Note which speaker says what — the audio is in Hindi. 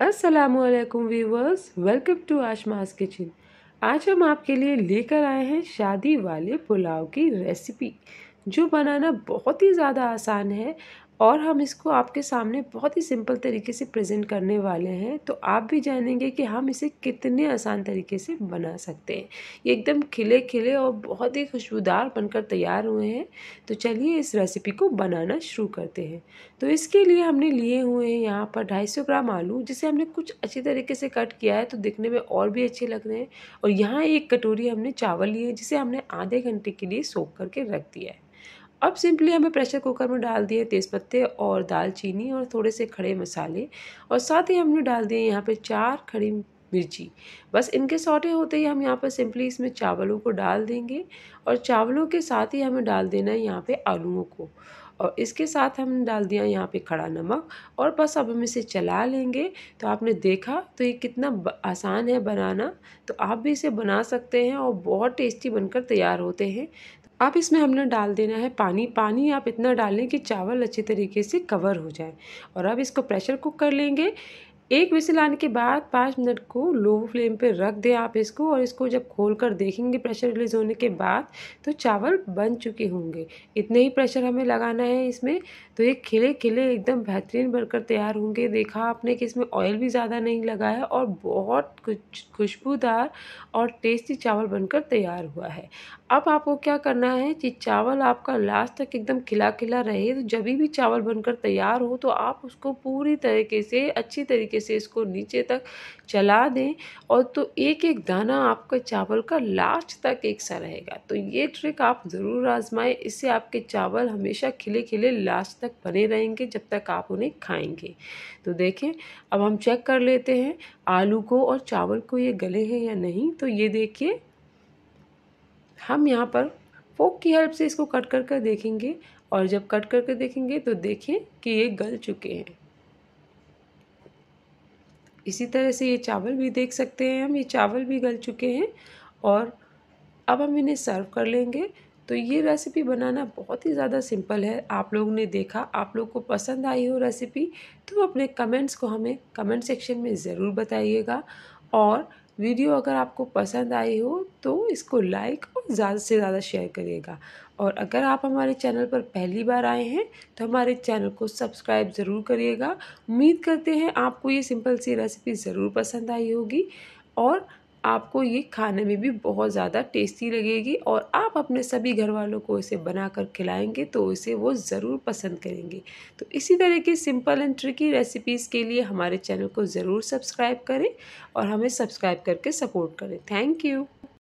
Speaker 1: असलकुम viewers welcome to Ashma's kitchen आज हम आपके लिए लेकर आए हैं शादी वाले पुलाव की रेसिपी जो बनाना बहुत ही ज़्यादा आसान है और हम इसको आपके सामने बहुत ही सिंपल तरीके से प्रेजेंट करने वाले हैं तो आप भी जानेंगे कि हम इसे कितने आसान तरीके से बना सकते हैं ये एकदम खिले खिले और बहुत ही खुशबूदार बनकर तैयार हुए हैं तो चलिए इस रेसिपी को बनाना शुरू करते हैं तो इसके लिए हमने लिए हुए हैं यहाँ पर ढाई सौ ग्राम आलू जिसे हमने कुछ अच्छी तरीके से कट किया है तो दिखने में और भी अच्छे लग रहे हैं और यहाँ एक कटोरी हमने चावल लिए जिसे हमने आधे घंटे के लिए सोख करके रख दिया है अब सिंपली हमें प्रेशर कुकर में डाल दिए तेज़पत्ते और दालचीनी और थोड़े से खड़े मसाले और साथ ही हमने डाल दिए यहाँ पे चार खड़ी मिर्ची बस इनके सौटे होते ही हम यहाँ पर सिंपली इसमें चावलों को डाल देंगे और चावलों के साथ ही हमें डाल देना है यहाँ पर आलूओं को और इसके साथ हमने डाल दिया यहाँ पे खड़ा नमक और बस अब हम इसे चला लेंगे तो आपने देखा तो ये कितना आसान है बनाना तो आप भी इसे बना सकते हैं और बहुत टेस्टी बनकर तैयार होते हैं अब इसमें हमने डाल देना है पानी पानी आप इतना डालें कि चावल अच्छी तरीके से कवर हो जाए और अब इसको प्रेशर कुक कर लेंगे एक विसिल आने के बाद पाँच मिनट को लो फ्लेम पे रख दें आप इसको और इसको जब खोल कर देखेंगे प्रेशर रिलीज होने के बाद तो चावल बन चुके होंगे इतने ही प्रेशर हमें लगाना है इसमें तो ये खिले खिले एकदम बेहतरीन बनकर तैयार होंगे देखा आपने कि इसमें ऑयल भी ज़्यादा नहीं लगा है और बहुत कुछ खुशबूदार और टेस्टी चावल बनकर तैयार हुआ है अब आपको क्या करना है कि चावल आपका लास्ट तक एकदम खिला खिला रहे तो जब भी चावल बनकर तैयार हो तो आप उसको पूरी तरीके से अच्छी तरीके तरीके से इसको नीचे तक चला दें और तो एक एक दाना आपके चावल का लास्ट तक एक सा रहेगा तो ये ट्रिक आप ज़रूर आजमाएं इससे आपके चावल हमेशा खिले खिले लास्ट तक बने रहेंगे जब तक आप उन्हें खाएंगे तो देखें अब हम चेक कर लेते हैं आलू को और चावल को ये गले हैं या नहीं तो ये देखिए हम यहाँ पर फोक की हेल्प से इसको कट कर कर देखेंगे और जब कट करके देखेंगे तो देखें कि ये गल चुके हैं इसी तरह से ये चावल भी देख सकते हैं हम ये चावल भी गल चुके हैं और अब हम इन्हें सर्व कर लेंगे तो ये रेसिपी बनाना बहुत ही ज़्यादा सिंपल है आप लोगों ने देखा आप लोग को पसंद आई हो रेसिपी तो अपने कमेंट्स को हमें कमेंट सेक्शन में ज़रूर बताइएगा और वीडियो अगर आपको पसंद आई हो तो इसको लाइक और ज़्यादा से ज़्यादा शेयर करिएगा और अगर आप हमारे चैनल पर पहली बार आए हैं तो हमारे चैनल को सब्सक्राइब ज़रूर करिएगा उम्मीद करते हैं आपको ये सिंपल सी रेसिपी ज़रूर पसंद आई होगी और आपको ये खाने में भी बहुत ज़्यादा टेस्टी लगेगी और आप अपने सभी घर वालों को इसे बना कर खिलाएंगे तो इसे वो ज़रूर पसंद करेंगे तो इसी तरह की सिंपल एंड ट्रिकी रेसिपीज़ के लिए हमारे चैनल को ज़रूर सब्सक्राइब करें और हमें सब्सक्राइब करके सपोर्ट करें थैंक यू